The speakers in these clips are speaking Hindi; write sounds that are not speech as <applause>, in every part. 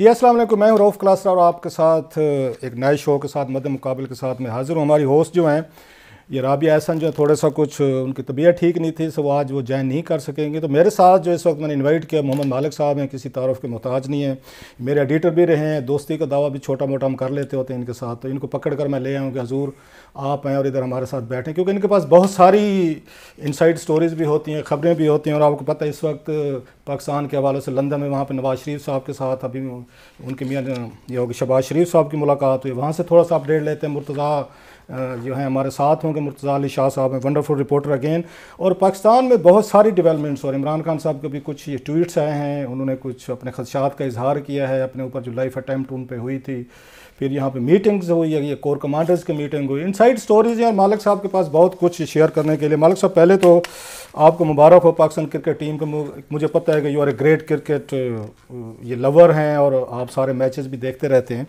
जी अस्सलाम वालेकुम मैं रोफ क्लासरा और आपके साथ एक नए शो के साथ मद मुकाबले के साथ मैं हाज़िर हूँ हमारी होस्ट जो हैं ये राबिया एहसन जो है थोड़ा सा कुछ उनकी तबीयत ठीक नहीं थी सो आज वो जॉइन नहीं कर सकेंगे तो मेरे साथ जो इस वक्त मैंने इनवाइट किया मोहम्मद मालिक साहब हैं किसी तारफ़ के मोहताज नहीं है मेरे एडिटर भी रहे हैं दोस्ती का दावा भी छोटा मोटा हम कर लेते होते हैं इनके साथ तो इनको पकड़ कर मैं ले आऊँ कि हजूर आप आएँ और इधर हमारे साथ बैठें क्योंकि इनके पास बहुत सारी इनसाइड स्टोरीज भी होती हैं खबरें भी होती हैं और आपको पता है इस वक्त पाकिस्तान के हवाले से लंदन में वहाँ पर नवाज शरीफ साहब के साथ अभी उनके मियाँ ये होगी शबाज शरीफ साहब की मुलाकात हुई वहाँ से थोड़ा सा अपडेट लेते हैं मुर्तज़ा जो है हमारे साथ होंगे मुर्तज़ा अली शाह साहब हैं वंडरफुल रिपोर्टर अगेन और पाकिस्तान में बहुत सारी डेवलपमेंट्स और इमरान खान साहब के भी कुछ ये ट्वीट्स आए हैं उन्होंने कुछ अपने खदशात का इजहार किया है अपने ऊपर जो लाइफ अटैम्प्ट उन पर हुई थी फिर यहाँ पे मीटिंग्स हुई है ये कोर कमांडर्स की मीटिंग हुई इन साइड स्टोरीज हैं और मालिक साहब के पास बहुत कुछ शेयर करने के लिए मालिक साहब पहले तो आपको मुबारक हो पाकिस्तान क्रिकेट टीम को मुझे पता है कि you are a great cricket ये लवर हैं और आप सारे मैचेस भी देखते रहते हैं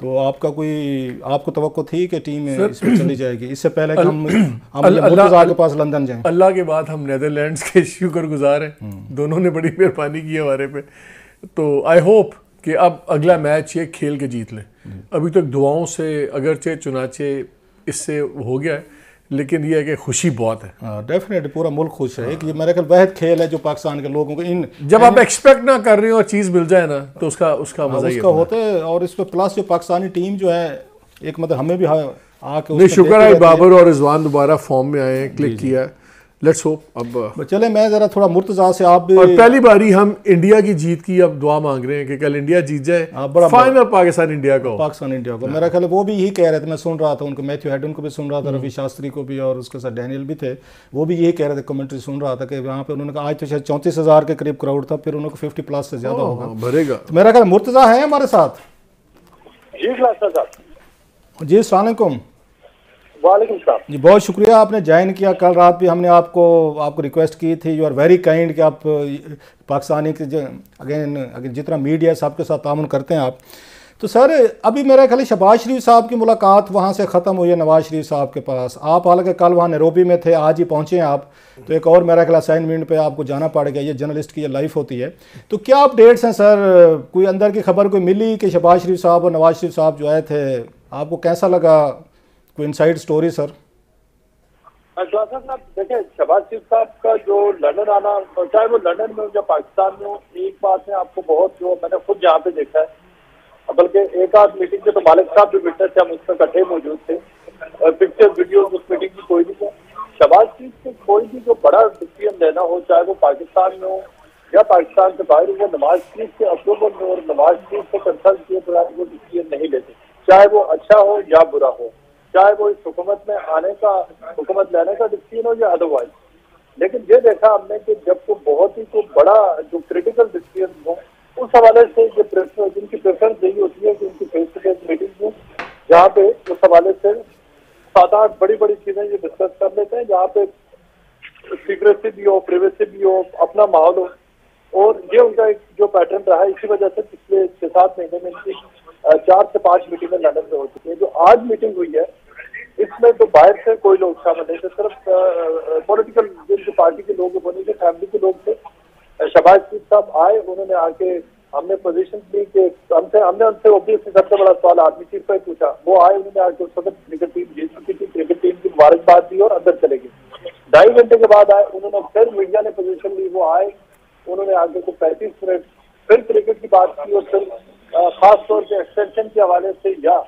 तो आपका कोई आपको तो थी कि टीम इसमें चली जाएगी इससे पहले कि हम हम अल्लाह के पास लंदन जाएं अल्लाह के बाद हम नैदरलैंड के गुजार हैं हम्म। दोनों ने बड़ी मेहरबानी की हमारे पे तो आई होप कि अब अगला मैच ये खेल के जीत लें अभी तक तो दुआओं से अगरचे चुनाचे इससे हो गया है लेकिन ये है कि खुशी बहुत है डेफिनेटली हाँ, पूरा मुल्क खुश है कि मेरा ख्याल वह खेल है जो पाकिस्तान के लोगों को इन जब आप एक्सपेक्ट ना कर रहे हो और चीज़ मिल जाए ना तो उसका उसका हाँ, मजा उसका होता है और इस पर प्लस जो पाकिस्तानी टीम जो है एक मतलब हमें भी आके शुक्र है बाबर और रिजवान दोबारा फॉर्म में आए हैं क्लिक किया लेट्स होप अब uh, चले मैं ज़रा थोड़ा मुर्तजा से आप और पहली बारी हम इंडिया की जीत की अब दुआ मांग रहे हैं कि कल इंडिया जीत जाए हाँ, बड़ा फाइनल पाकिस्तान इंडिया को पाकिस्तान इंडिया को हाँ। मेरा ख्याल वो भी यही कह रहे थे मैं सुन रहा था उनको मैथ्यू हेडन को भी सुन रहा था रवि हम्म। शास्त्री को भी और उसके साथ डैनियल भी थे वो भी यही कह रहे थे कमेंट्री सुन रहा था कि वहाँ पर उन्होंने कहा आज तो शायद चौंतीस के करीब क्राउड था फिर उनको फिफ्टी प्लस से ज़्यादा हाँ, होगा भरेगा तो मेरा ख्याल मुर्तजा है हमारे साथ जी जी अलकुम वालेकुम जी बहुत शुक्रिया आपने ज्वाइन किया कल रात भी हमने आपको आपको रिक्वेस्ट की थी यू आर वेरी काइंड कि आप पाकिस्तानी के अगेन अगेन जितना मीडिया है सबके साथ तामन करते हैं आप तो सर अभी मेरा ख्याल शबाज शरीफ साहब की मुलाकात वहाँ से ख़त्म हुई है नवाज शरीफ साहब के पास आप हालांकि कल वहाँ नरोबी में थे आज ही पहुँचे हैं आप तो एक और मेरा ख्याल असाइनमेंट पे आपको जाना पड़ गया ये जर्नलिस्ट की ये लाइफ होती है तो क्या अपडेट्स हैं सर कोई अंदर की खबर कोई मिली कि शबाज शरीफ साहब और नवाज शरीफ साहब जो आए थे आपको कैसा लगा कोइंसाइड स्टोरी सर अशलासा साहब देखिए शबाज शरीफ साहब का जो लंदन आना चाहे वो लंदन में हो या पाकिस्तान में हो एक बात है आपको बहुत जो मैंने खुद यहाँ पे देखा है बल्कि एक आध मीटिंग से तो मालिक साहब जो विटनेस थे हम उसमें इकट्ठे मौजूद थे पिक्चर वीडियो उस मीटिंग की कोई भी था शबाज शरीफ से कोई भी जो बड़ा डिसीजन लेना हो चाहे वो पाकिस्तान में हो या पाकिस्तान से बाहर वो नवाज शरीफ के अप्रूवल में और नवाज शरीफ से कंसल्ट किए बगैर वो डिसीजन नहीं लेते चाहे वो अच्छा हो या बुरा हो चाहे वो इस हुकूमत में आने का हुकूमत लेने का डिसीजन हो या अदरवाइज लेकिन ये देखा हमने कि जब को बहुत ही को बड़ा जो क्रिटिकल डिसीजन हो उस हवाले से ये प्रेस जिनकी प्रेफरेंस यही होती है कि उनकी फेस टू फेस मीटिंग हो जहाँ पे उस हवाले से सात आठ बड़ी बड़ी चीजें ये डिस्कस कर लेते हैं जहाँ पे सीक्रेसी भी हो प्रिवेसी भी हो अपना माहौल हो और ये उनका एक जो पैटर्न रहा है इसी वजह से पिछले छह सात महीने में इनकी चार से पांच मीटिंगें लंदन में हो चुकी है जो आज मीटिंग हुई है इसमें तो बाहर से कोई लोग शामिल नहीं थे सिर्फ पॉलिटिकल जो पार्टी के लोग बने थे फैमिली के लोग थे शबाज शरीफ साहब आए उन्होंने आके हमने पोजीशन ली कि हमसे हमने उनसे ओबीएससी सबसे बड़ा सवाल आर्मी चीफ का पूछा वो आए उन्होंने आके उस वक्त क्रिकेट टीम जीत चुकी थी क्रिकेट टीम की मुबारकबाद दी और अंदर चले गए ढाई घंटे के बाद आए उन्होंने फिर मीडिया ने पोजिशन ली वो आए उन्होंने आगे को पैंतीस मिनट फिर क्रिकेट की बात की और फिर खासतौर से एक्सटेंशन के हवाले से या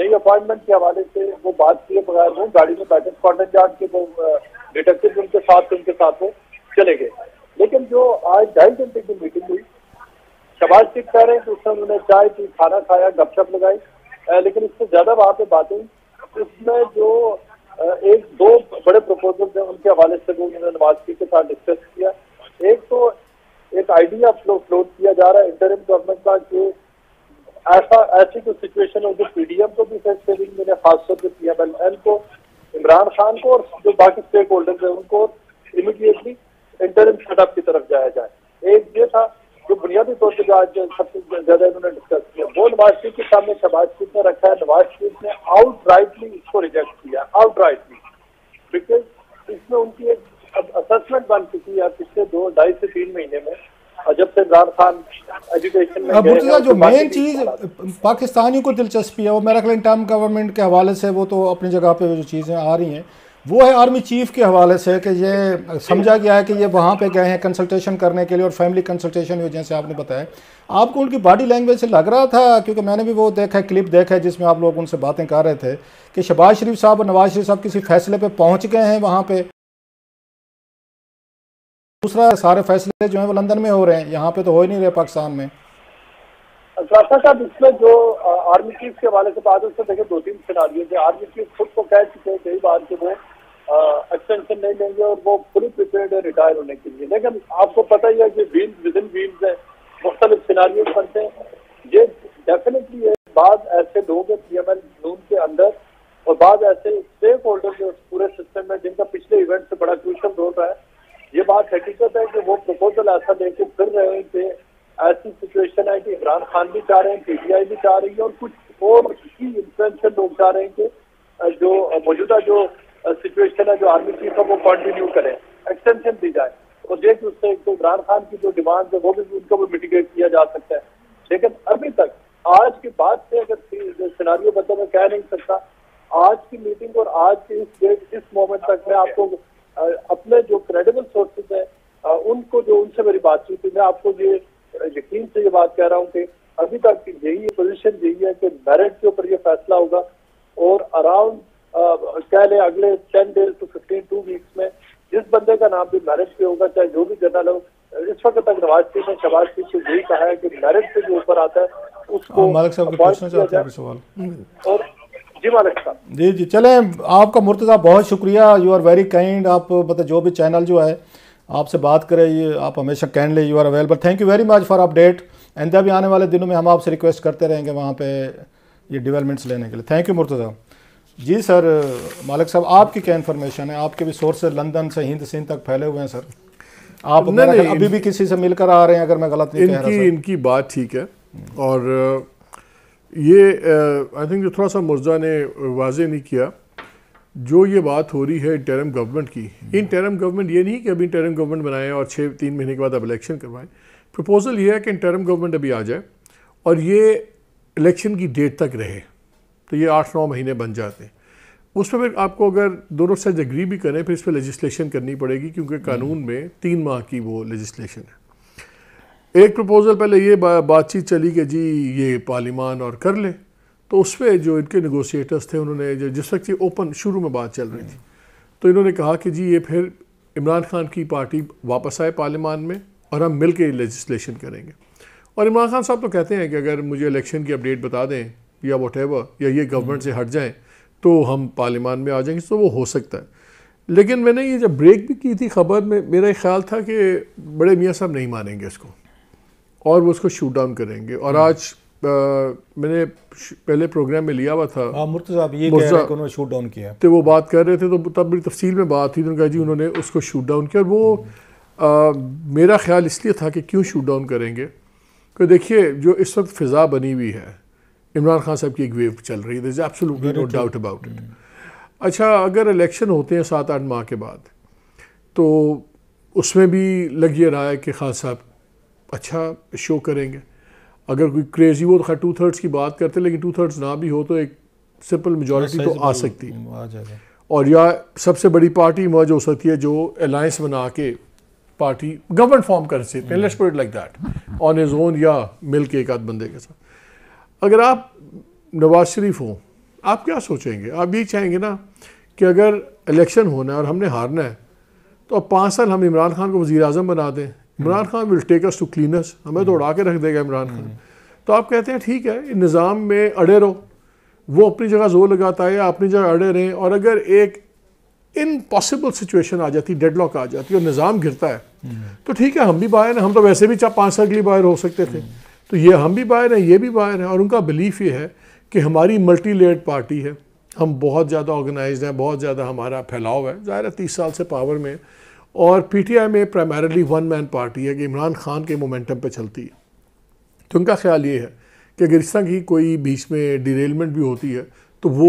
नई अपॉइंटमेंट के हवाले से वो बात किए बगैर वो गाड़ी में बैठे स्कॉटलैंड यार्ड के वो डिटेक्टिव उनके साथ उनके साथ वो चले गए लेकिन जो आज ढाई घंटे की मीटिंग हुई शबाज सिंह कह रहे हैं कि उसमें उन्होंने चाय की खाना खाया गपशप लगाई लेकिन इससे ज्यादा पर पे हुई उसमें जो एक दो बड़े प्रपोजल थे उनके हवाले से वो उन्होंने नवाज सिंह के साथ डिस्कस किया एक तो एक आइडिया फ्लो फ्लोट किया जा रहा है इंटरिम गवर्नमेंट का कि ऐसा ऐसी कुछ तो सिचुएशन है जो पीडीएम को भी फेस करेंगे मैंने खासतौर पर पी एम एल एन को इमरान खान को और जो बाकी स्टेक होल्डर्स है उनको इमीडिएटली इंटरम सेटअप की तरफ जाया जाए एक ये था जो बुनियादी तौर पर आज सबसे ज्यादा इन्होंने डिस्कस किया वो नवाज शरीफ के सामने शहबाज शरीफ ने रखा है नवाज शरीफ ने आउट राइटली इसको रिजेक्ट किया आउट राइटली बिकॉज इसमें उनकी एक असेसमेंट बन चुकी है पिछले दो ढाई से तीन महीने में जब से इमरान खान एजुकेशन मुर्तजा जो मेन चीज़ पाकिस्तानियों को दिलचस्पी है वो मेरा ख्याल टर्म गवर्नमेंट के हवाले से वो तो अपनी जगह पे जो चीज़ें आ रही हैं वो है आर्मी चीफ के हवाले से कि ये समझा गया है कि ये वहाँ पे गए हैं कंसल्टेशन करने के लिए और फैमिली कंसल्टेशन जैसे आपने बताया आपको उनकी बॉडी लैंग्वेज से लग रहा था क्योंकि मैंने भी वो देखा है क्लिप देखा है जिसमें आप लोग उनसे बातें कर रहे थे कि शबाज शरीफ साहब और नवाज शरीफ साहब किसी फैसले पर पहुँच गए हैं वहाँ पर दूसरा सारे फैसले जो है वो लंदन में हो रहे हैं यहाँ पे तो हो ही नहीं रहे पाकिस्तान में रास्ता अच्छा, साहब अच्छा, अच्छा, इसमें जो आर्मी चीफ के हवाले से बात उसमें देखें दो तीन सिनारियों थे आर्मी चीफ खुद को तो कह चुके हैं कई बार कि वो एक्सटेंशन नहीं लेंगे और वो फुल प्रिपेयर्ड है रिटायर होने के लिए लेकिन आपको पता ही है कि व्हील्स विद इन व्हील्स है मुख्तलिफ खिलाड़ियों बनते हैं ये डेफिनेटली है बाद ऐसे लोग हैं पी एम एल जून के अंदर और बाद ऐसे स्टेक होल्डर जो पूरे सिस्टम में जिनका पिछले इवेंट से बड़ा क्रूशल रोल रहा है ये बात हकीकत है कि वो प्रपोजल ऐसा लेके फिर रहे हैं कि ऐसी सिचुएशन है कि इमरान खान भी चाह रहे हैं पीटीआई भी चाह रही है और कुछ और ही इंटेंशन लोग चाह रहे हैं कि जो मौजूदा जो सिचुएशन है जो आर्मी चीफ है वो कंटिन्यू करें एक्सटेंशन दी जाए और देख उससे एक तो इमरान खान की जो डिमांड है वो भी उनको भी मिटिगेट किया जा सकता है लेकिन अभी तक आज की बात से अगर सिनारियों बदला मैं कह नहीं सकता आज की मीटिंग और आज के इस डेट इस मोमेंट तक मैं आपको अपने जो क्रेडिबल सोर्सेज हैं उनको जो उनसे मेरी बातचीत हुई मैं आपको ये यकीन से ये बात कह रहा हूँ कि अभी तक यही पोजीशन यही है कि मेरिट के ऊपर ये फैसला होगा और अराउंड कह लें अगले ten days to fifteen two weeks में जिस बंदे का नाम भी मेरिट पे होगा चाहे जो भी जनरल हो इस वक्त तक नवाज शरीफ ने शहबाज शरीफ से यही कहा है कि मेरिट पे जो ऊपर आता है उसको हाँ, और जी मालिक जी जी चलें आपका मुर्तज़ा बहुत शुक्रिया यू आर वेरी काइंड आप मतलब जो भी चैनल जो है आपसे बात करें ये आप हमेशा लें you are available thank you very much for update and भी आने वाले दिनों में हम आपसे रिक्वेस्ट करते रहेंगे वहाँ पे ये डेवलपमेंट्स लेने के लिए thank you Murtaza ji sir Malik साहब आपकी क्या इन्फॉर्मेशन है आपके भी सोर्सेज लंदन से हिंद सिंध तक फैले हुए हैं सर आप नहीं, नहीं, अभी भी किसी से मिलकर आ रहे हैं अगर मैं गलत नहीं इनकी कह रहा इनकी बात ठीक है और ये आई थिंक जो थोड़ा सा मुर्जा ने वाज नहीं किया जो ये बात हो रही है इंटरम गवर्नमेंट की हम्म। इन टर्म गवर्नमेंट ये नहीं कि अभी इंटरम गवर्नमेंट बनाएं और छः तीन महीने के बाद अब इलेक्शन करवाएं प्रपोज़ल ये है कि इंटरम गवर्नमेंट अभी आ जाए और ये इलेक्शन की डेट तक रहे तो ये आठ नौ महीने बन जाते हैं उस पर फिर आपको अगर दोनों साइड एग्री भी करें फिर इस पर लेजिस्लेशन करनी पड़ेगी क्योंकि कानून हम्म। में तीन माह की वो लेजिस्लेशन है एक प्रपोज़ल पहले ये बातचीत चली कि जी ये पार्लीमान और कर ले तो उस पर जो इनके नगोशिएटर्स थे उन्होंने जो जिस वक्त ये ओपन शुरू में बात चल रही थी तो इन्होंने कहा कि जी ये फिर इमरान खान की पार्टी वापस आए पार्लीमान में और हम मिल के लेजिस्लेशन करेंगे और इमरान खान साहब तो कहते हैं कि अगर मुझे इलेक्शन की अपडेट बता दें या वट या ये गवर्नमेंट से हट जाएँ तो हम पार्लीमान में आ जाएंगे तो वो हो सकता है लेकिन मैंने ये जब ब्रेक भी की थी खबर में मेरा ख्याल था कि बड़े मियाँ साहब नहीं मानेंगे इसको और वो उसको शूट डाउन करेंगे और आज आ, मैंने पहले प्रोग्राम में लिया हुआ था हाँ, उन्होंने शूट डाउन किया तो वो बात कर रहे थे तो तब बड़ी तफसील में बात थी तो उन्होंने कहा जी उन्होंने उसको शूट डाउन किया और वो आ, मेरा ख्याल इसलिए था कि क्यों शूट डाउन करेंगे क्योंकि तो देखिए जो इस वक्त फ़िज़ा बनी हुई है इमरान खान साहब की एक वेव चल रही है absolutely no doubt about it अच्छा अगर इलेक्शन होते हैं सात आठ माह के बाद तो उसमें भी लग ये रहा है कि खान साहब अच्छा शो करेंगे अगर कोई क्रेजी हो तो खैर टू थर्ड्स की बात करते लेकिन टू थर्ड्स ना भी हो तो एक सिंपल मेजोरिटी तो आ सकती है और या सबसे बड़ी पार्टी मर्ज हो सकती है जो अलायंस बना के पार्टी गवर्नमेंट फॉर्म कर सकते हैं let's like that on its own या मिल के एक आध बंदे के साथ अगर आप नवाज शरीफ हों आप क्या सोचेंगे आप ये चाहेंगे ना कि अगर इलेक्शन होना है और हमने हारना है तो अब पाँच साल हम इमरान खान को वज़ी अजम बना दें Imran Khan will take us to cleaners हमें तो उड़ा के रख देगा इमरान खान तो आप कहते हैं ठीक है निज़ाम में अड़े रहो वो अपनी जगह जोर लगाता है अपनी जगह अड़े रहें और अगर एक इम्पॉसिबल सिचुएशन आ जाती डेडलॉक आ जाती है और निज़ाम गिरता है तो ठीक है हम भी बाहर हैं हम तो वैसे भी चार पाँच साल के लिए बाहर हो सकते थे तो ये हम भी बाहर हैं ये भी बाहर हैं और उनका बिलीफ ये है कि हमारी मल्टी लेयर्ड पार्टी है हम बहुत ज़्यादा ऑर्गेनाइज हैं बहुत ज़्यादा हमारा फैलाव है ज़ाहिर है तीस साल से पावर में और पीटीआई में प्राइमरली वन मैन पार्टी है कि इमरान खान के मोमेंटम पे चलती है तो उनका ख्याल ये है कि अगर इस तरह की कोई बीच में डिरेलमेंट भी होती है तो वो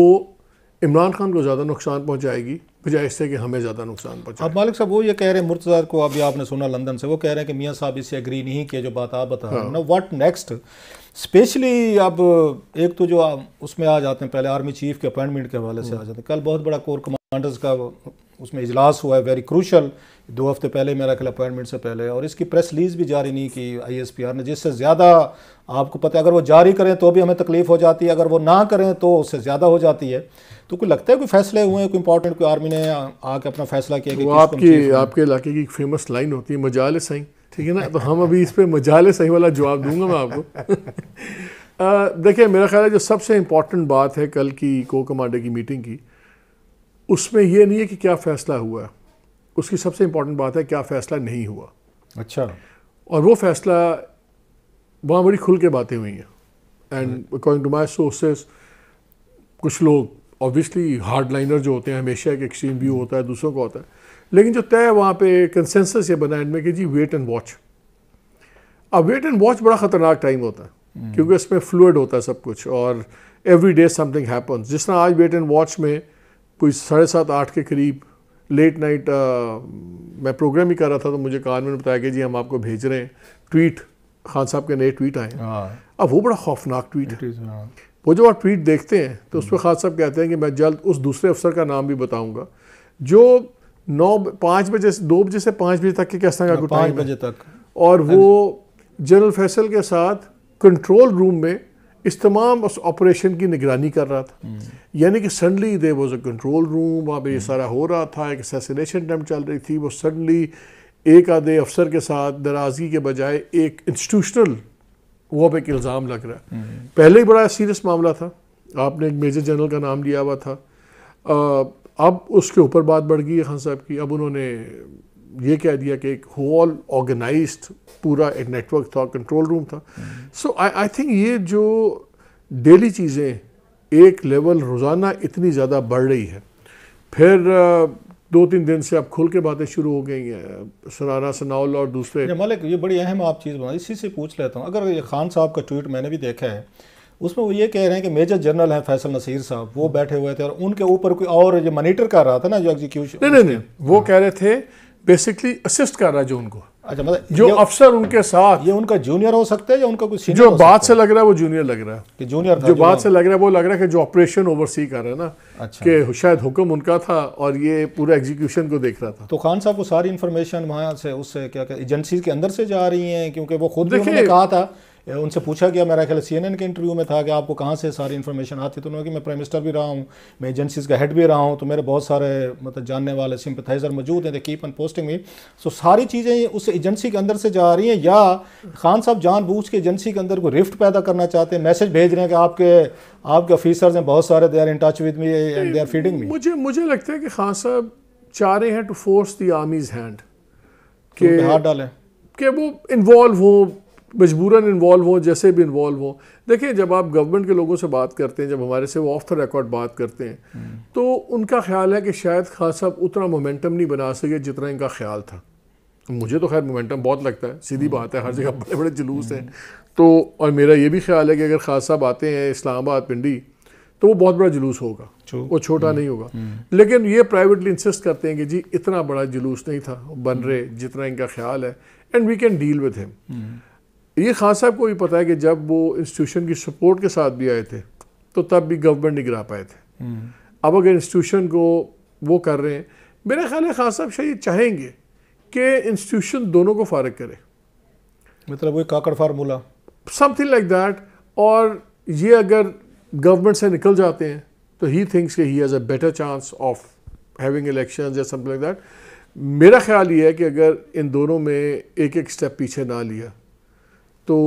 इमरान खान को ज़्यादा नुकसान पहुँचाएगी बजाय इससे कि हमें ज़्यादा नुकसान पहुँचा अब मालिक साहब वो ये कह रहे हैं मुर्तजार को अभी आपने सुना लंदन से वो कह रहे हैं कि मियाँ साहब इससे एग्री नहीं किए जो बात आप बता रहे हैं ना नेक्स्ट स्पेशली अब एक तो जो उसमें आ जाते हैं पहले आर्मी चीफ के अपॉइंटमेंट के हवाले से आ हाँ। जाते हैं कल बहुत बड़ा कोर कमांडर्स का उसमें इजलास हुआ है वेरी क्रूशल दो हफ्ते पहले मेरा ख्याल अपॉइंटमेंट से पहले और इसकी प्रेस रिलीज़ भी जारी नहीं की आई एस पी आर ने जिससे ज़्यादा आपको पता है अगर वो जारी करें तो भी हमें तकलीफ़ हो जाती है अगर वो ना करें तो उससे ज़्यादा हो जाती है तो कोई लगता है कोई फैसले हुए हैं कोई इंपॉर्टेंट कोई आर्मी ने आके अपना फैसला किया कि आपकी आपके इलाके की फेमस लाइन होती है मजाल सही ठीक है ना तो हम अभी इस पर मजाल सही वाला जवाब दूंगा मैं आपको <laughs> देखिए मेरा ख्याल है जो सबसे इम्पॉर्टेंट बात है कल की को कमांडर की मीटिंग की उसमें यह नहीं है कि क्या फैसला हुआ है उसकी सबसे इंपॉर्टेंट बात है क्या फैसला नहीं हुआ अच्छा और वो फैसला वहाँ बड़ी खुल के बातें हुई हैं and according to my sources कुछ लोग ऑब्वियसली हार्ड लाइनर जो होते हैं हमेशा एक एक्सट्रीम व्यू होता है दूसरों का होता है लेकिन जो तय वहाँ पे कंसेंसस ये बना इनमें कि जी वेट एंड वॉच अब वेट एंड वॉच बड़ा ख़तरनाक टाइम होता है hmm. क्योंकि इसमें फ्लूड होता है सब कुछ और एवरी डे समथिंग हैपन्स जिस तरह आज वेट एंड वॉच में कोई साढ़े सात आठ के करीब लेट नाइट uh, मैं प्रोग्राम ही कर रहा था तो मुझे कान में बताया कि जी हम आपको भेज रहे हैं ट्वीट खान साहब के नए ट्वीट आए हाँ। अब वो बड़ा खौफनाक ट्वीट है हाँ। वो जब आप ट्वीट देखते हैं तो उस पर हम्म। खान साहब कहते हैं कि मैं जल्द उस दूसरे अफसर का नाम भी बताऊंगा जो नौ पाँच बजे से दो बजे से पाँच बजे तक के कैसे का हाँ, पाँच बजे तक और वो जनरल फैसल के साथ कंट्रोल रूम में इस तमाम उस ऑपरेशन की निगरानी कर रहा था यानी कि suddenly there was a control room वहाँ पर ये हम्म। सारा हो रहा था एक सेसिनेशन अटैम्प चल रही थी वो सडनली एक आधे अफसर के साथ दराजगी के बजाय एक इंस्टीट्यूशनल वहाँ पे एक इल्ज़ाम लग रहा है हम्म। पहले ही बड़ा सीरियस मामला था आपने एक मेजर जनरल का नाम लिया हुआ था आ, अब उसके ऊपर बात बढ़ गई है खान साहब की अब उन्होंने ये कह दिया कि एक होल ऑर्गेनाइज पूरा एक नेटवर्क था कंट्रोल रूम था सो आई आई थिंक ये जो डेली चीज़ें एक लेवल रोज़ाना इतनी ज़्यादा बढ़ रही है फिर दो तीन दिन से अब खुल के बातें शुरू हो गई हैं सराना सनाउल और दूसरे मलिक ये बड़ी अहम आप चीज़ बना इसी से पूछ लेता हूँ अगर ये खान साहब का ट्वीट मैंने भी देखा है उसमें वो ये कह रहे हैं कि मेजर जनरल हैं फैसल नसीर साहब वो बैठे हुए थे और उनके ऊपर कोई और ये मॉनिटर कर रहा था ना जो एग्जीक्यूशन नहीं नहीं वो कह रहे थे बेसिकली असिस्ट कर रहा है जो उनको अच्छा मतलब जो अफसर उनके साथ ये उनका जूनियर हो सकता है या उनका कुछ जो बात से लग रहा है वो जूनियर लग रहा है कि जूनियर जो बात से लग रहा है वो लग रहा है कि जो ऑपरेशन ओवरसी कर रहा है ना अच्छा। कि शायद हुक्म उनका था और ये पूरा एग्जीक्यूशन को देख रहा था तो खान साहब को सारी इन्फॉर्मेशन वहाँ से उससे क्या क्या एजेंसी के अंदर से जा रही है क्योंकि वो खुद देखिए कहा था उनसे पूछा गया मेरा ख्याल सी के इंटरव्यू में था कि आपको कहाँ से सारी इन्फॉर्मेशन आती तो उन्होंने कि मैं प्राइम मिनिस्टर भी रहा हूँ मैं एजेंसीज़ का हेड भी रहा हूँ तो मेरे बहुत सारे मतलब जानने वाले सिंपथाइज़र मौजूद हैं कीप ऑन पोस्टिंग में सो सारी चीज़ें उस एजेंसी के अंदर से जा रही हैं या खान साहब जान के एजेंसी के अंदर को रिफ्ट पैदा करना चाहते हैं मैसेज भेज रहे हैं कि आपके आपके ऑफिसर्स हैं बहुत सारे they are in touch with me and they are feeding me मुझे मुझे लगता है कि खान साहब चाह रहे हैं टू फोर्स दर्मीज हैंड के हाथ डालें कि वो इन्वॉल्व हो मजबूरन इन्वॉल्व हों जैसे भी इन्वॉल्व हों देखिए जब आप गवर्नमेंट के लोगों से बात करते हैं जब हमारे से वो ऑफ द रिकॉर्ड बात करते हैं हम्म। तो उनका ख्याल है कि शायद खान साहब उतना मोमेंटम नहीं बना सके जितना इनका ख्याल था मुझे तो खैर मोमेंटम बहुत लगता है सीधी बात है हर हम्म। जगह बड़े बड़े जुलूस हैं हम्म। तो और मेरा ये भी ख्याल है कि अगर खास साहब आते हैं इस्लामाबाद पिंडी तो वो बहुत बड़ा जुलूस होगा वो छोटा नहीं होगा लेकिन ये प्राइवेटली इंसिस्ट करते हैं कि जी इतना बड़ा जुलूस नहीं था बन रहे जितना इनका ख्याल है and we can deal with him ये खान साहब को भी पता है कि जब वो इंस्टीट्यूशन की सपोर्ट के साथ भी आए थे तो तब भी गवर्नमेंट नहीं गिरा पाए थे हम्म। अब अगर इंस्टीट्यूशन को वो कर रहे हैं मेरा ख्याल है खान साहब शायद चाहेंगे कि इंस्टीट्यूशन दोनों को फारग करें मतलब वो Kakar formula something like that और ये अगर गवर्नमेंट से निकल जाते हैं तो ही थिंक्स के he has a better chance of having election या समथिंग लाइक दैट मेरा ख्याल ये है कि अगर इन दोनों में एक एक स्टेप पीछे ना लिया तो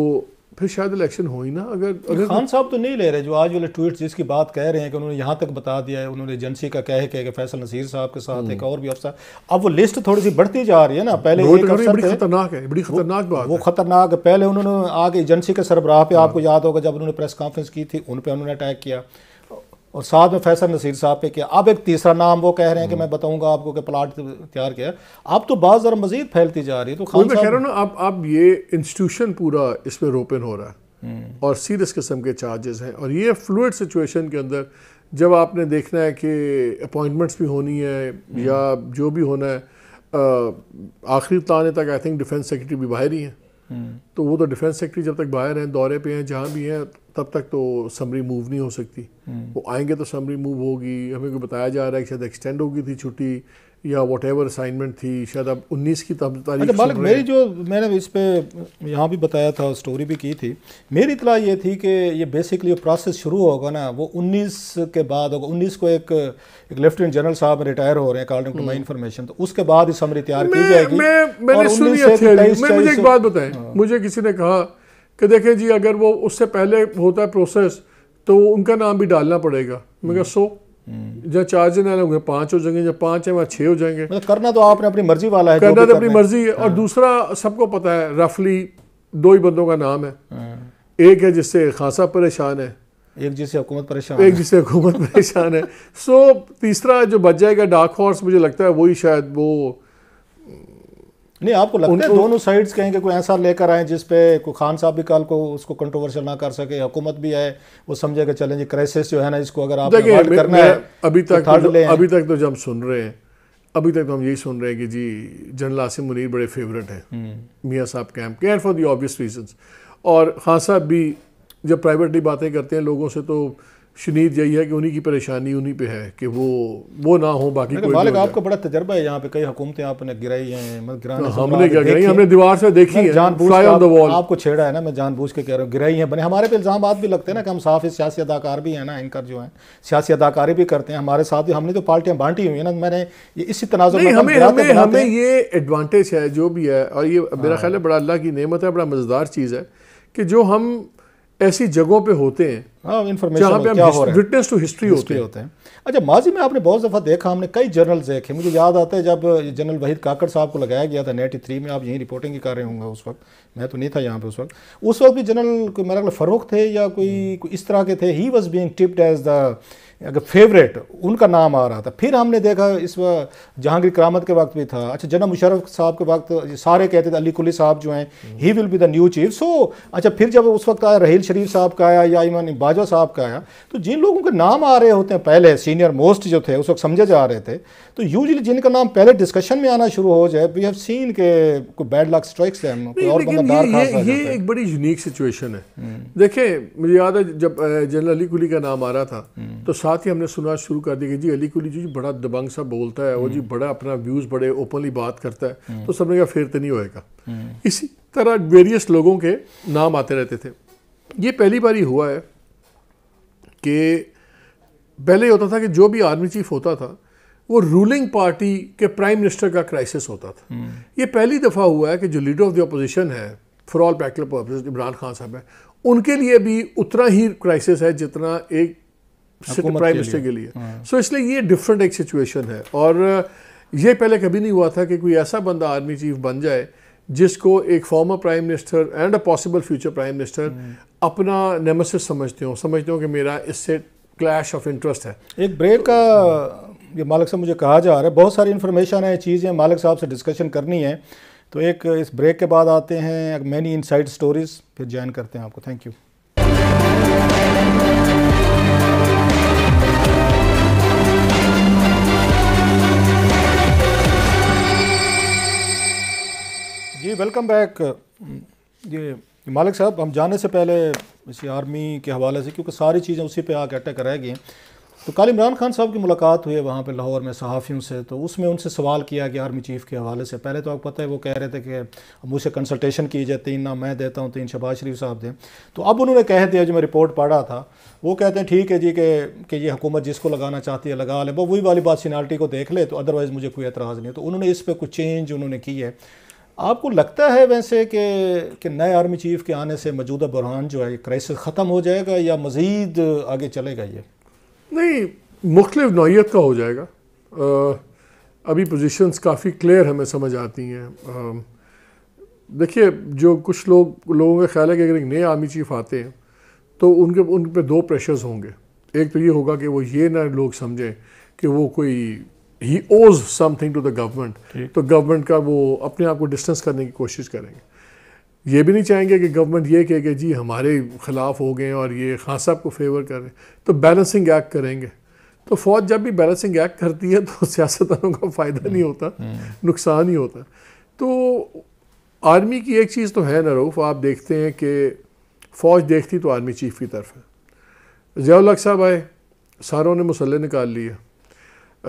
फिर शायद इलेक्शन हो ही ना अगर अगर खान साहब तो नहीं ले रहे जो आज वाले ट्वीट जिसकी बात कह रहे हैं कि उन्होंने यहाँ तक बता दिया है उन्होंने एजेंसी का कह के फैसल नसीर साहब के साथ एक हम्म। और भी अफसर अब वो लिस्ट थोड़ी सी बढ़ती जा रही है ना पहले तो खतरनाक है बड़ी खतरनाक बात वो खतरनाक पहले उन्होंने आगे एजेंसी के सरबराह पे हाँ। आपको याद होगा जब उन्होंने प्रेस कॉन्फ्रेंस की थी उन पर उन्होंने अटैक किया और साथ में फैसल नसीर साहब पे किया अब एक तीसरा नाम वो कह रहे हैं कि हम्म। मैं बताऊंगा आपको कि प्लाट तैयार किया अब तो बात ज़रा मजीद फैलती जा रही है तो खान कह रहा ना अब अब ये इंस्टीट्यूशन पूरा इस पर रोपन हो रहा है हम्म। और सीरियस किस्म के चार्जेस हैं और ये फ्लूड सिचुएशन के अंदर जब आपने देखना है कि अपॉइंटमेंट्स भी होनी है हम्म। या जो भी होना है आखिरी ताने तक आई थिंक डिफेंस सेक्रेटरी भी बाहर ही हैं तो वो तो डिफेंस सेक्रेटरी जब तक बाहर हैं दौरे पे हैं जहाँ भी हैं तब तक तो समरी मूव नहीं हो सकती हम्म। वो आएंगे तो समरी मूव होगी हमें को बताया जा रहा है कि शायद एक्सटेंड होगी थी छुट्टी या वट असाइनमेंट थी शायद अब 19 की तारीख मालिक अच्छा, मेरी जो मैंने इस पर यहाँ भी बताया था स्टोरी भी की थी मेरी इतला ये थी कि ये बेसिकली प्रोसेस शुरू होगा ना वो 19 के बाद होगा 19 को एक एक लेफ्टिनेंट जनरल साहब रिटायर हो रहे हैं अकॉर्डिंग टू माई इन्फॉर्मेशन तो उसके बाद ही समरी तैयार की जाएगी मैं मैंने सुनी मैं मुझे एक बात बताएं हाँ। मुझे किसी ने कहा कि देखें जी अगर वो उससे पहले होता है प्रोसेस तो उनका नाम भी डालना पड़ेगा मैं सो हम्म। या चार जने आने होंगे पांच हो जाएंगे या पांच है वहाँ छः हो जाएंगे मतलब करना तो आपने अपनी मर्जी वाला है करना तो अपनी मर्जी है और हाँ। दूसरा सबको पता है रफली दो ही बंदों का नाम है हाँ। एक है जिससे खासा परेशान है एक जिससे हुकूमत परेशान एक जिससे हुकूमत परेशान है सो <laughs> तीसरा जो बच जाएगा डार्क हॉर्स मुझे लगता है वही शायद वो नहीं आपको लगता है दोनों साइड्स कहेंगे कोई ऐसा लेकर आए जिस पे को खान साहब भी कल को उसको कंट्रोवर्शियल ना कर सके हुकूमत भी आए वो समझे कि चलें जी क्राइसिस जो है ना इसको अगर आप करना है तो तो- अभी तक तो तो अभी तक तो जब सुन रहे हैं अभी तक तो हम यही सुन रहे हैं कि जी जनरल आसिम मुनीर बड़े फेवरेट हैं हम्म। मियाँ साहब कैंप के फॉर दी ऑब्वियस रीजन और खान साहब भी जब प्राइवेटली बातें करते हैं लोगों से तो शनीद यही है कि उन्हीं की परेशानी उन्हीं पे है कि वो वो ना हो बाकी कोई मालिक आपका बड़ा तजर्बा है यहाँ पे कई हुकूमतें आपने गिराई हैं मतलब हाँ, हमने क्या गिराई हमने दीवार से देखी है जानबूझ आपको छेड़ा है ना मैं जानबूझ के कह रहा हूँ गिराई है बने हमारे पे इल्ज़ाम भी लगते हैं ना कि हम साफ सियासी अदाकार भी हैं ना एंकर जो है सियासी अदाकारी भी करते हैं हमारे साथ हमने तो पार्टियाँ बांटी हुई हैं ना मैंने ये इसी तनाजुर में हमें ये एडवांटेज है जो भी है और ये मेरा हाँ। ख्याल है बड़ा अल्लाह की नियमत है बड़ा मज़ेदार चीज़ है कि जो हम ऐसी जगहों पे होते हैं हाँ, जहाँ पे विटनेस टू हिस्ट्री होते हैं होते हैं अच्छा माजी में आपने बहुत दफ़ा देखा हमने कई जर्नल देखे मुझे याद आता है जब जनरल वहीद काकड़ साहब को लगाया गया था नाइन्टी थ्री में आप यहीं रिपोर्टिंग ही कर रहे होंगे उस वक्त मैं तो नहीं था यहाँ पे उस वक्त उस वक्त भी जनरल मेरा फरोख थे या कोई इस तरह के थे he was being tipped as the अगर फेवरेट उनका नाम आ रहा था फिर हमने देखा इस जहांगीर करामत के वक्त भी था अच्छा जना मुशरफ साहब के वक्त सारे कहते थे अली कुली साहब जो हैं he will be the new chief so अच्छा फिर जब उस वक्त आया रहील शरीफ साहब का आया या इमान बाजवा साहब का आया तो जिन लोगों के नाम आ रहे होते हैं पहले सीनियर मोस्ट जो थे उस वक्त समझे जा रहे थे तो यूजली जिनका नाम पहले डिस्कशन में आना शुरू हो जाए वी हैव सीन के कोई बैड लक स्ट्राइक्स है और ये, ये एक बड़ी यूनिक सिचुएशन है हम्म। देखिए मुझे याद है जब जनरल अली कुली का नाम आ रहा था हम्म। तो साथ ही हमने सुना शुरू कर दिया कि जी अली कुली जी जी बड़ा दबंग सा बोलता है और जी हम्म। बड़ा अपना व्यूज़ बड़े ओपनली बात करता है हम्म। तो सबने कहा फिर तो नहीं होएगा हम्म। इसी तरह वेरियस लोगों के नाम आते रहते थे ये पहली बार ही हुआ है कि पहले ये होता था कि जो भी आर्मी चीफ होता था वो रूलिंग पार्टी के प्राइम मिनिस्टर का क्राइसिस होता था ये पहली दफ़ा हुआ है कि जो लीडर ऑफ द अपोजिशन है for all practical Imran Khan साहब है उनके लिए भी उतना ही क्राइसिस है जितना एक प्राइम मिनिस्टर के लिए सो हाँ। so, इसलिए ये डिफरेंट एक सिचुएशन है और ये पहले कभी नहीं हुआ था कि कोई ऐसा बंदा आर्मी चीफ बन जाए जिसको एक former prime minister and a possible future prime minister अपना नेमेसिस समझते हो समझते हो कि मेरा इससे क्लैश ऑफ इंटरेस्ट है एक ब्रेक का हम्म। ये मालिक साहब मुझे कहा जा रहा है बहुत सारी इन्फॉर्मेशन है चीज़ें मालिक साहब से डिस्कशन करनी है तो एक इस ब्रेक के बाद आते हैं मैनी इनसाइड स्टोरीज़ फिर ज्वाइन करते हैं आपको थैंक यू जी वेलकम बैक ये मालिक साहब हम जाने से पहले इसी आर्मी के हवाले से क्योंकि सारी चीज़ें उसी पे आके अटैक रह गई तो कल इमरान खान साहब की मुलाकात हुई वहाँ पे लाहौर में सहाफ़ियों से तो उसमें उनसे सवाल किया कि आर्मी चीफ़ के हवाले से पहले तो आपको पता है वो कह रहे थे कि मुझसे कंसल्टेशन की जाए तीन ना मैं देता हूँ तीन तो शबाज शरीफ साहब दें तो अब उन्होंने कह दिया जो मैं रिपोर्ट पढ़ा था वो कहते हैं ठीक है जी के कि ये हुकूमत जिसको लगाना चाहती है लगा ले वो वही वाली बात सीनार्टी को देख ले तो अदरवाइज़ मुझे कोई एतराज़ नहीं तो उन्होंने इस पर कुछ चेंज उन्होंने की है आपको लगता है वैसे कि कि नए आर्मी चीफ के आने से मौजूदा बुरहान जो है क्राइसिस ख़त्म हो जाएगा या मज़ीद आगे चलेगा ये नहीं मुख्तफ नौत का हो जाएगा आ, अभी पोजीशंस काफ़ी क्लियर हमें समझ आती हैं देखिए जो कुछ लोग लोगों का ख्याल है कि अगर एक नए आर्मी चीफ आते हैं तो उनके उन पर दो प्रेशर्स होंगे एक तो ये होगा कि वो ये ना लोग समझें कि वो कोई he owes something to the government तो गवर्नमेंट का वो अपने आप को डिस्टेंस करने की कोशिश करेंगे ये भी नहीं चाहेंगे कि गवर्नमेंट ये कहे कि जी हमारे खिलाफ हो गए और ये खान साहब को फेवर कर रहे हैं तो बैलेंसिंग एक्ट करेंगे तो फौज जब भी बैलेंसिंग एक्ट करती है तो सियासतदानों का फ़ायदा नहीं होता हम्म, हम्म। नुकसान ही होता तो आर्मी की एक चीज़ तो है ना रूफ आप देखते हैं कि फ़ौज देखती तो आर्मी चीफ की तरफ है जयाल साहब आए सारों ने मसल्ले निकाल लिए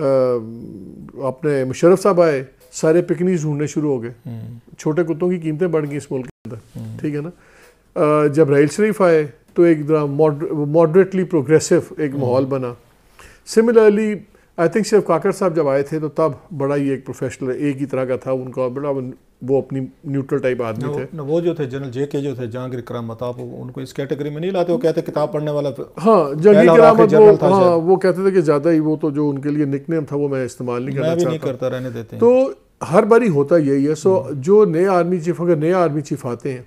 अपने मुशरफ साहब आए सारे पिकनिक ढूंढने शुरू हो गए हम्म। छोटे कुत्तों की कीमतें बढ़ गई इस मुल्क के अंदर हम्म। ठीक है ना जब रैल शरीफ आए तो एक मॉडरेटली प्रोग्रेसिव एक हम्म। माहौल बना सिमिलरली आई थिंक शेफ काकर साहब जब आए थे तो तब बड़ा ही एक प्रोफेशनल एक ही तरह का था उनका बड़ा वो अपनी न्यूट्रल टाइप आदमी थे वो जो थे जनरल जे के जो थे जहांगीर करामत आप उनको इस कैटेगरी में नहीं लाते वो कहते किताब पढ़ने वाला तो हाँ जहांगीर करामत वो हाँ वो कहते थे कि ज़्यादा ही वो तो जो उनके लिए निकनेम था वो मैं इस्तेमाल नहीं करना नहीं करता रहने देते तो हर बारी होता यही है सो हम्म। जो नए आर्मी चीफ अगर नए आर्मी चीफ आते हैं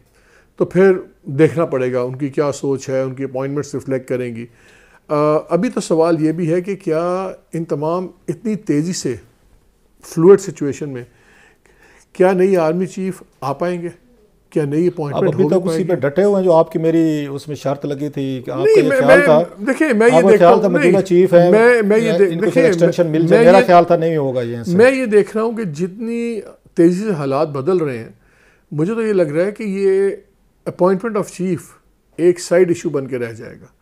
तो फिर देखना पड़ेगा उनकी क्या सोच है उनकी अपॉइंटमेंट्स रिफ्लेक्ट करेंगी अभी तो सवाल ये भी है कि क्या इन तमाम इतनी तेज़ी से फ्लूड सिचुएशन में क्या नई आर्मी चीफ आ पाएंगे क्या नई अपॉइंटमेंट अभी तक उसी पे डटे हुए हैं जो आपकी मेरी उसमें शर्त लगी थी कि आपका ये ख्याल था देखिए मैं ये देखता चीफ है मैं मैं ये मिल जाए मेरा ख्याल था नहीं होगा ये मैं ये देख रहा हूँ कि जितनी तेज़ी से हालात बदल रहे हैं मुझे तो ये लग रहा है कि ये अपॉइंटमेंट ऑफ चीफ एक साइड इशू बन के रह जाएगा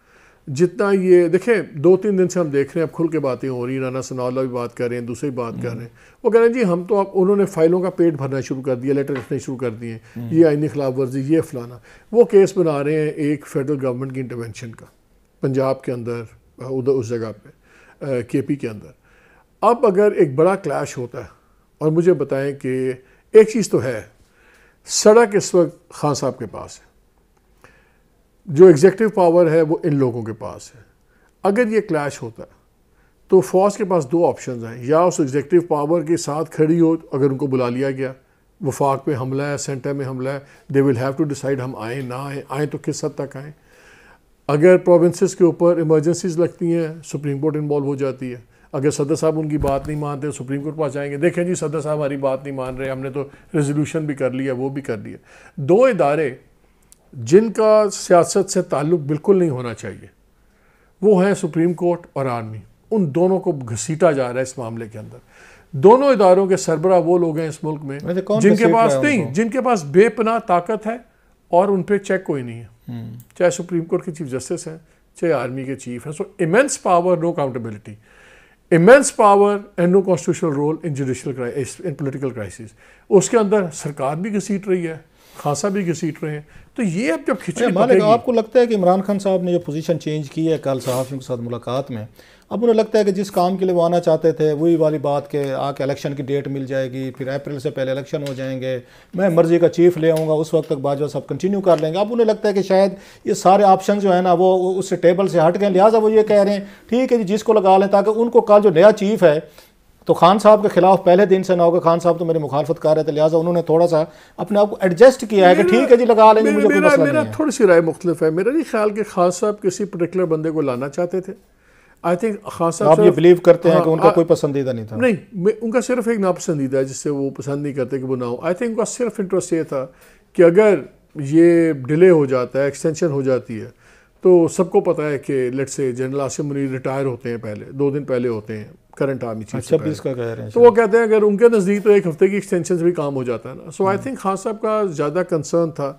जितना ये देखें दो तीन दिन से हम देख रहे हैं अब खुल के बातें हो रही राना सनाला भी बात कर रहे हैं दूसरी बात कर रहे हैं वो कह रहे हैं जी हम तो अब उन्होंने फाइलों का पेट भरना शुरू कर दिया लेटर लिखने शुरू कर दिए हम्म। ये आइनी खिलाफ वर्जी ये फलाना वो केस बना रहे हैं एक फेडरल गवर्नमेंट की इंटरवेंशन का पंजाब के अंदर उधर उस जगह पर के पी के अंदर अब अगर एक बड़ा क्लैश होता है और मुझे बताएं कि एक चीज़ तो है सड़क इस वक्त खान साहब के पास है जो एग्जेक्टिव पावर है वो इन लोगों के पास है अगर ये क्लैश होता है तो फौज के पास दो ऑप्शन हैं या उस एग्जेक्टिव पावर के साथ खड़ी हो अगर उनको बुला लिया गया वफाक पे हमला है सेंटर में हमला है they will have to decide हम आए ना आए आए तो किस हद तक आएँ अगर प्रोविंसेस के ऊपर इमरजेंसीज लगती हैं सुप्रीम कोर्ट इन्वॉल्व हो जाती है अगर सदर साहब उनकी बात नहीं मानते तो सुप्रीम कोर्ट पास जाएंगे देखें जी सदर साहब हमारी बात नहीं मान रहे हमने तो रेजोल्यूशन भी कर लिया वो भी कर लिया दो इदारे जिनका सियासत से ताल्लुक़ बिल्कुल नहीं होना चाहिए वो हैं सुप्रीम कोर्ट और आर्मी उन दोनों को घसीटा जा रहा है इस मामले के अंदर दोनों इदारों के सरबरा वो लोग हैं इस मुल्क में जिनके पास नहीं जिनके पास बेपना ताकत है और उन पर चेक कोई नहीं है हम्म। चाहे सुप्रीम कोर्ट के चीफ जस्टिस हैं चाहे आर्मी के चीफ हैं so immense power no accountability immense power and no constitutional role in judicial in political crisis उसके अंदर सरकार भी घसीट रही है खासा भी घसीट रहे हैं तो ये अब जब खिंचे मालिक आपको लगता है कि इमरान खान साहब ने जो पोजीशन चेंज की है कल सहाफ़ियों के साथ मुलाकात में अब उन्हें लगता है कि जिस काम के लिए वो आना चाहते थे वही वाली बात के आके इलेक्शन की डेट मिल जाएगी फिर अप्रैल से पहले इलेक्शन हो जाएंगे मैं मर्जी का चीफ ले आऊँगा उस वक्त तक बाजवा साहब कंटिन्यू कर लेंगे अब उन्हें लगता है कि शायद ये सारे ऑप्शन जो है ना वो उससे टेबल से हट गए लिहाजा वो ये कह रहे हैं ठीक है जी जिसको लगा लें ताकि उनको कल जो नया चीफ है तो खान साहब के खिलाफ पहले दिन से ना होगा खान साहब तो मेरी मुखालफत कर रहे थे लिहाजा उन्होंने थोड़ा सा अपने आप को एडजस्ट किया है कि ठीक है जी लगा लेंगे मुझे मेरा, कोई मेरा थोड़ी सी राय मुख्तलिफ है मेरा नहीं ख्याल कि खान साहब किसी पर्टिकुलर बंदे को लाना चाहते थे आई थिंक खान साहब आप ये बिलीव करते हैं कि हाँ, उनका कोई पसंदीदा नहीं था नहीं उनका सिर्फ एक नापसंदीदा है जिससे वो पसंद नहीं करते कि वो ना हो आई थिंक उनका सिर्फ इंटरेस्ट ये था कि अगर ये डिले हो जाता है एक्सटेंशन हो जाती है तो सबको पता है कि लेट से जनरल आसिम मुनीर रिटायर होते हैं पहले दो दिन पहले होते हैं करंट आर्मी चीफ अच्छा का कह रहे हैं तो वो कहते हैं अगर उनके नज़दीक तो एक हफ्ते की एक्सटेंशन से भी काम हो जाता है ना सो आई थिंक खान साहब का ज़्यादा कंसर्न था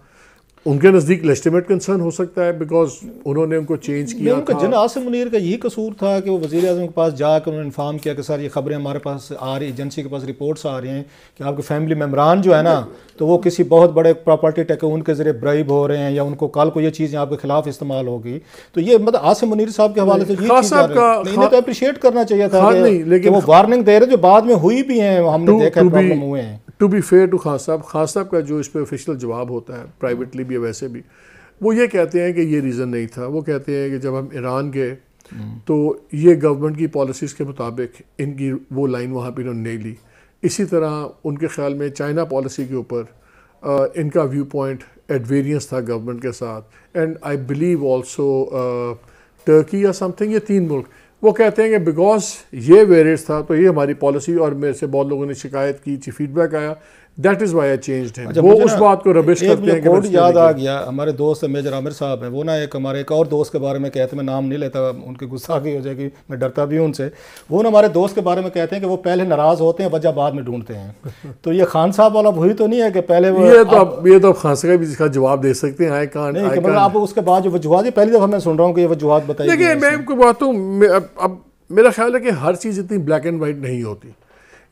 उनके नज़दीक लेस्टिमेट कंसर्न हो सकता है बिकॉज उन्होंने उनको चेंज किया उनका जन आसम मुनीर का यही कसूर था कि वो वज़ी अजम के पास जाकर उन्होंने इन्फॉर्म किया कि सर ये खबरें हमारे पास आ रही एजेंसी के पास रिपोर्ट्स आ रही हैं कि आपके फैमिली मेम्बरान जो है ना तो वो किसी बहुत बड़े प्रॉपर्टी टेकून के ज़रिए ब्राइब हो रहे हैं या उनको कल को ये चीज़ें आपके खिलाफ इस्तेमाल होगी तो ये मतलब आसम मुनीर साहब के हवाले से इन्हें तो अप्रिशिएट करना चाहिए था हाँ, लेकिन वो वार्निंग दे रहे जो बाद में हुई भी हैं हमने देखा हुए हैं टू बी फेयर टू खास साहब ख़ास साहब का जो इस पर ऑफिशियल जवाब होता है प्राइवेटली भी वैसे भी वो ये कहते हैं कि ये रीज़न नहीं था वो कहते हैं कि जब हम ईरान गए तो ये गवर्नमेंट की पॉलिसीज़ के मुताबिक इनकी वो लाइन वहाँ पर इन्होंने नहीं ली इसी तरह उनके ख्याल में चाइना पॉलिसी के ऊपर इनका व्यू पॉइंट एडवेरियंस था गवर्नमेंट के साथ and I believe also Turkey या समथिंग ये तीन मुल्क वो कहते हैं कि बिकॉज ये वेरियस था तो ये हमारी पॉलिसी और मेरे से बहुत लोगों ने शिकायत की फीडबैक आया that is why I change him वो उस बात को रबिश करते हैं कोड याद आ गया हमारे दोस्त मेजर आमिर साहब हैं वो ना एक हमारे एक और दोस्त के बारे में कहते हैं मैं नाम नहीं लेता उनके गुस्सा की हो जाएगी मैं डरता भी हूँ उनसे वो ना हमारे दोस्त के बारे में कहते हैं कि वो पहले नाराज़ होते हैं वजह बाद में ढूंढते हैं तो ये खान साहब वाला वही तो नहीं है कि पहले वो ये तो ये तो खान साहब भी इसका जवाब दे सकते हैं आए कान मतलब आप उसके बाद जो वजुहत है पहली दफ़ा मैं सुन रहा हूँ कि ये वजुहत बताइए देखिए मैं आपको बात हूँ तो- अब मेरा ख्याल है कि हर चीज़ इतनी ब्लैक एंड वाइट नहीं होती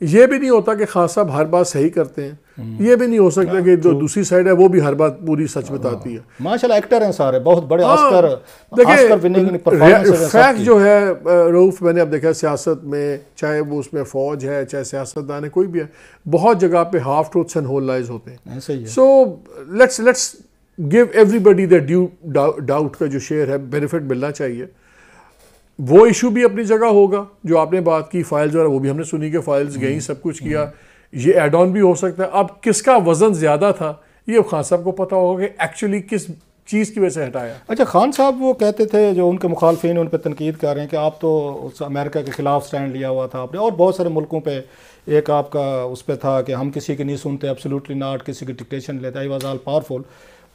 ये भी नहीं होता कि खास साहब हर बात सही करते हैं हम्म। ये भी नहीं हो सकता हाँ, कि जो तो- दूसरी साइड है वो भी हर बात पूरी सच हाँ। बताती है माशाल्लाह एक्टर हैं सारे बहुत बड़े आस्कर, हाँ, देखिए फैक्ट जो है रऊफ मैंने अब देखा सियासत में चाहे वो उसमें फौज है चाहे सियासतदान है कोई भी है बहुत जगह पे half truths and whole lies होते हैं so let's let's give everybody the due doubt का जो शेयर है बेनिफिट मिलना चाहिए वो इशू भी अपनी जगह होगा जो आपने बात की फाइल्स वगैरह वो भी हमने सुनी कि फाइल्स गई हम्म, सब कुछ हम्म। किया ये एड ऑन भी हो सकता है अब किसका वजन ज़्यादा था ये खान साहब को पता होगा कि एक्चुअली किस चीज़ की वजह से हटाया अच्छा खान साहब वो कहते थे जो उनके मुखालफी उन पर तनकीद कर रहे हैं कि आप तो उस अमेरिका के ख़िलाफ़ स्टैंड लिया हुआ था आपने और बहुत सारे मुल्कों पर एक आपका उस पर था कि हम किसी की नहीं सुनते एब्सोल्युटली नॉट किसी की डिक्टेशन लेते आई वॉज ऑल पावरफुल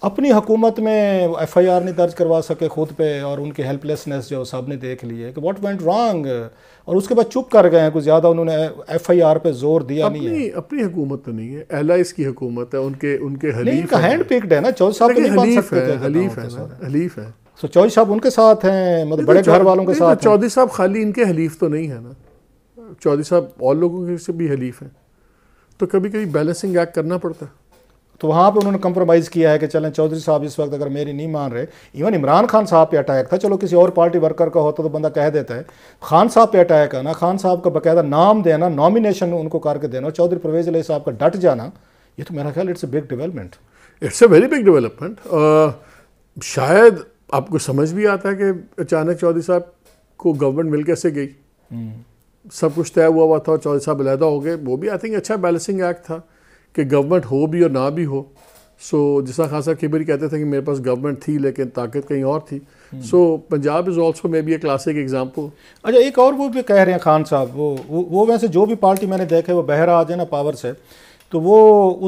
अपनी हकूमत में एफ आई आर नहीं दर्ज करवा सके खुद पे और उनके हेल्पलेसनेस जो सब ने देख ली है कि व्हाट वेंट रॉन्ग और उसके बाद चुप कर गए हैं कुछ ज़्यादा उन्होंने एफ आई आर पर जोर दिया अपनी, नहीं है अपनी हुकूमत तो नहीं है एल की हुकूमत है उनके उनके हलीफ है हैंड पिक्ड है ना चौधरी साहब तो नहीं बन सकते हलीफ हाँ, है तो हलीफ है सो तो चौधरी साहब उनके साथ हैं मतलब बड़े घर वालों के साथ चौधरी साहब खाली इनके हलीफ तो नहीं है ना चौधरी साहब और लोगों के से भी हलीफ हैं तो कभी कभी बैलेंसिंग एक्ट करना पड़ता है तो वहाँ पे उन्होंने कंप्रोमाइज़ किया है कि चलें चौधरी साहब इस वक्त अगर मेरी नहीं मान रहे इवन इमरान खान साहब पे अटैक था चलो किसी और पार्टी वर्कर का होता तो बंदा कह देता है खान साहब पे अटैक आना खान साहब का बाकायदा नाम देना नॉमिनेशन उनको करके देना और चौधरी परवेज अली साहब का डट जाना ये तो मेरा ख्याल it's a big development it's a very big development शायद आपको समझ भी आता है कि अचानक चौधरी साहब को गवर्नमेंट मिल कैसे गई हम्म। सब कुछ तय हुआ हुआ था और चौधरी साहब अलहदा हो गए वो भी आई थिंक अच्छा बैलेंसिंग एक्ट था कि गवर्नमेंट हो भी और ना भी हो सो जिसा खासा कई बार कहते थे कि मेरे पास गवर्नमेंट थी लेकिन ताकत कहीं और थी so Punjab is also maybe a classic example अच्छा एक और वो भी कह रहे हैं खान साहब वो वो, वो वैसे जो भी पार्टी मैंने देखे वो बहरा आ जाए ना पावर से तो वो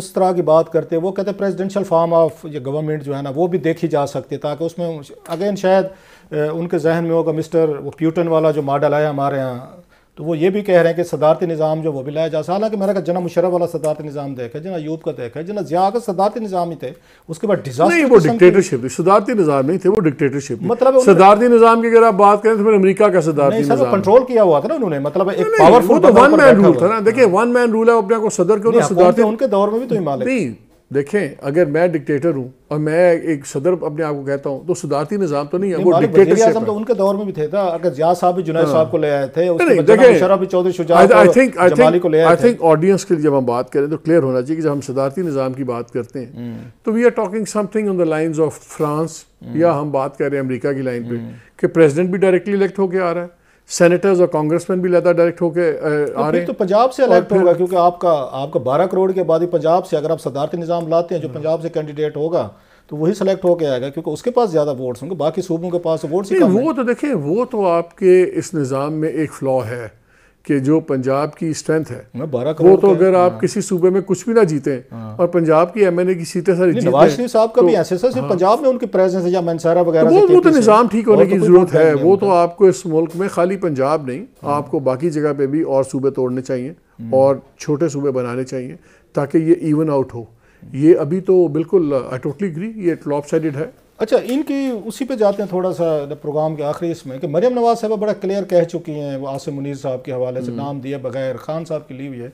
उस तरह की बात करते हैं वो कहते हैं प्रेसिडेंशियल फार्म ऑफ ये गवर्नमेंट जो है ना वो भी देखी जा सकती है ताकि उसमें अगेन शायद उनके जहन में होगा मिस्टर वो प्यूटन वाला जो मॉडल आया हमारे यहाँ तो वो ये भी कह रहे हैं कि सदारती निज़ाम जो वो भी लाया जा सकता हालांकि मेरा जना मुशरफ वाला सदारती निज़ाम देखा जना यूब का देखा जना जिया का सदारती निज़ाम ही थे उसके बाद डिजास्टर वो डिक्टेटरशिप सदारती निज़ाम नहीं थे वो डिक्टेटरशिप मतलब सदारती निज़ाम की अगर आप बात करें तो फिर अमरीका का सदारती निज़ाम कंट्रोल किया हुआ था ना उन्होंने मतलब एक पावरफुल वन मैन रूल था ना देखिए वन मैन रूल है अपने को सदर के उनके दौर में भी तो हिमालय देखें अगर मैं डिक्टेटर हूं और मैं एक सदर अपने आप को कहता हूं तो सुधारती निज़ाम तो नहीं है वो डिक्टेटर तो उनके दौर में भी थे था अगर जिया साहब भी जुनायद हाँ। साहब को ले आए थे आई थिंक ऑडियंस के लिए जब हम बात करें तो क्लियर होना चाहिए कि जब हम सदारती निज़ाम की बात करते हैं हम्म। तो we are talking something on the lines of France या हम्म। हम बात कर रहे हैं अमरीका की लाइन पे हम्म। कि प्रेजिडेंट भी डायरेक्टली इलेक्ट होकर आ रहा है सेनेटर्स और कांग्रेसमैन भी लदा डायरेक्ट होकर तो आ रहे हैं तो पंजाब से अलग होगा क्योंकि आपका आपका बारह करोड़ के बाद ही पंजाब से अगर आप सदारती निज़ाम लाते हैं जो हम्म। पंजाब से कैंडिडेट होगा तो वही सेलेक्ट होके आएगा क्योंकि उसके पास ज़्यादा वोट्स होंगे बाकी सूबों के पास वोट्स तो ही कम वो तो देखें वो तो आपके इस निज़ाम में एक फ्लॉ है कि जो पंजाब की स्ट्रेंथ है वो तो अगर आप हाँ। किसी सूबे में कुछ भी ना जीते हाँ। और पंजाब की एमएनए की सीटें सारी जीते नवाज शरीफ साहब का भी तो- ऐसे सर हाँ। पंजाब में उनके प्रेजेंस है या मनसारा वगैरह तो वो वो तो निज़ाम ठीक होने की तो ज़रूरत है वो तो आपको इस मुल्क में खाली पंजाब नहीं आपको बाकी जगह पर भी और सूबे तोड़ने चाहिए हम्म। और छोटे सूबे बनाने चाहिए ताकि ये इवन आउट हो ये अभी तो बिल्कुल आई टोटली ग्री ये लॉप साइडेड है अच्छा इनकी उसी पे जाते हैं थोड़ा सा प्रोग्राम के आखिरी इसमें कि मरियम नवाज साहब बड़ा क्लियर कह चुकी हैं वो आसिम मुनीर साहब के हवाले से हम्म। नाम दिए बगैर खान साहब की ली हुई है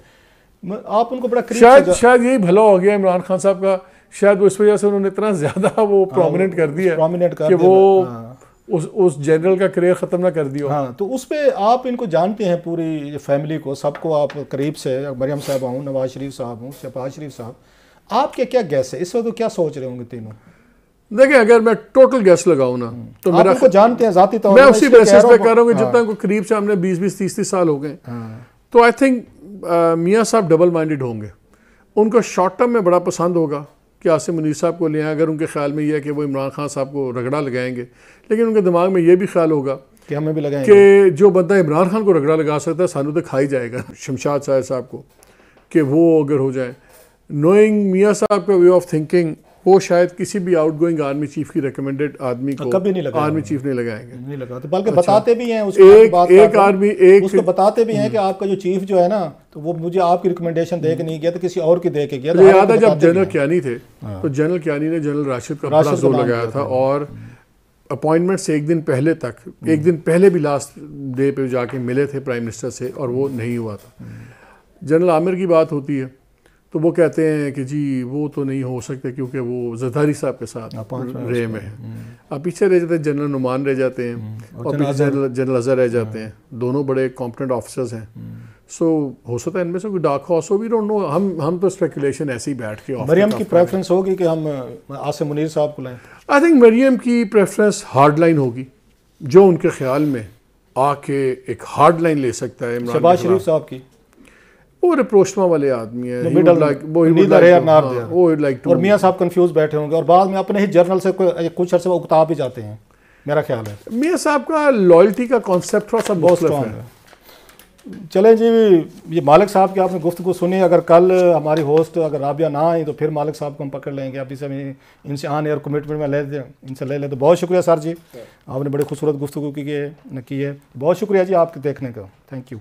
आप उनको बड़ा शायद शायद यही भला हो गया इमरान खान साहब का शायद वो इस वजह से उन्होंने इतना ज़्यादा <laughs> वो प्रोमिनेंट हाँ, कर दिया प्रोमिनेंट कर वो हाँ। उस उस जनरल का करियर ख़त्म ना कर दिया हाँ तो उस पर आप इनको जानते हैं पूरी फैमिली को सबको आप करीब से मरियम साहब हूँ नवाज शरीफ साहब हूँ शहबाज शरीफ साहब आपके क्या गैस है इस वक्त क्या सोच रहे होंगे तीनों देखिए अगर मैं टोटल गैस लगाऊ ना हम्म। तो मेरा को जानते हैं जाती मैं उसी बेसिस पे कह रहा हूँ कि हाँ। जितना को करीब से हमने 20 20 30 30 साल हो गए हाँ। तो आई थिंक मियाँ साहब डबल माइंडेड होंगे उनको शॉर्ट टर्म में बड़ा पसंद होगा कि आसिम मुनीर साहब को ले आए अगर उनके ख्याल में यह है कि वो इमरान खान साहब को रगड़ा लगाएंगे लेकिन उनके दिमाग में ये भी ख्याल होगा कि हमें भी लगाएंगे कि जो बंदा इमरान खान को रगड़ा लगा सकता है सानू तो खा ही जाएगा शमशाद साहब साहब को कि वो अगर हो जाए नोइंग मियाँ साहब का वे ऑफ थिंकिंग वो शायद किसी भी आउट गोइंग आर्मी चीफ की रिकमेंडेड आदमी हाँ, को कभी नहीं लगा आर्मी चीफ नहीं लगाएंगे नहीं लगाते तो बल्कि अच्छा। बताते भी हैं उसके एक, बात एक आर्मी एक उसको बताते भी हैं कि हम्म। आपका जो चीफ जो है ना तो वो मुझे आपकी रिकमेंडेशन दे के नहीं गया तो किसी और की दे के गया तो याद है तो जब जनरल क्यानी थे हाँ। तो जनरल क्यानी ने जनरल राशिद का बड़ा जोर लगाया था और अपॉइंटमेंट हम्म। से एक दिन पहले तक हम्म। एक दिन पहले भी लास्ट डे पे जाके मिले थे प्राइम मिनिस्टर से और वो नहीं हुआ था जनरल आमिर की बात होती है तो वो कहते हैं कि जी वो तो नहीं हो सकते क्योंकि वो जदारी साहब के साथ रे में है अब हम्म। पीछे रह जाते हैं जनरल नुमान रह जाते हैं हम्म। और पीछे जनरल अजहर रह जाते हम्म। हैं दोनों बड़े कॉम्पिटेंट ऑफिसर्स हैं सो हो सकता है इनमें से कोई डार्क हॉर्स हो भी डोंट नो हम हम तो स्पेकुलेशन ऐसे ही बैठ के मरियम की प्रेफरेंस होगी कि हम आसिम मुनीर साहब को लाएं आई थिंक मरियम की प्रेफरेंस हार्ड लाइन होगी जो उनके ख्याल में आके एक हार्ड लाइन ले सकता है शहबाज शरीफ साहब की रिप्रोशमा वाले आदमी है हाँ, और मियाँ साहब कन्फ्यूज बैठे होंगे और बाद में अपने ही जर्नल से कुछ अरसे वो उकता भी जाते हैं मेरा ख्याल है मियाँ साहब का लॉयल्टी का कॉन्सेप्ट थोड़ा सा बहुत स्ट्रॉन्ग है चलें जी ये मालिक साहब की आपने गुफ्तु सुनी अगर कल हमारी होस्ट अगर राबिया ना आई तो फिर मालिक साहब को हम पकड़ लेंगे अभी से इनसे आने और कमिटमेंट में ले इनसे ले लें तो बहुत शुक्रिया सर जी आपने बड़ी खूबसूरत गुफ्तु की है बहुत शुक्रिया जी आपके देखने का थैंक यू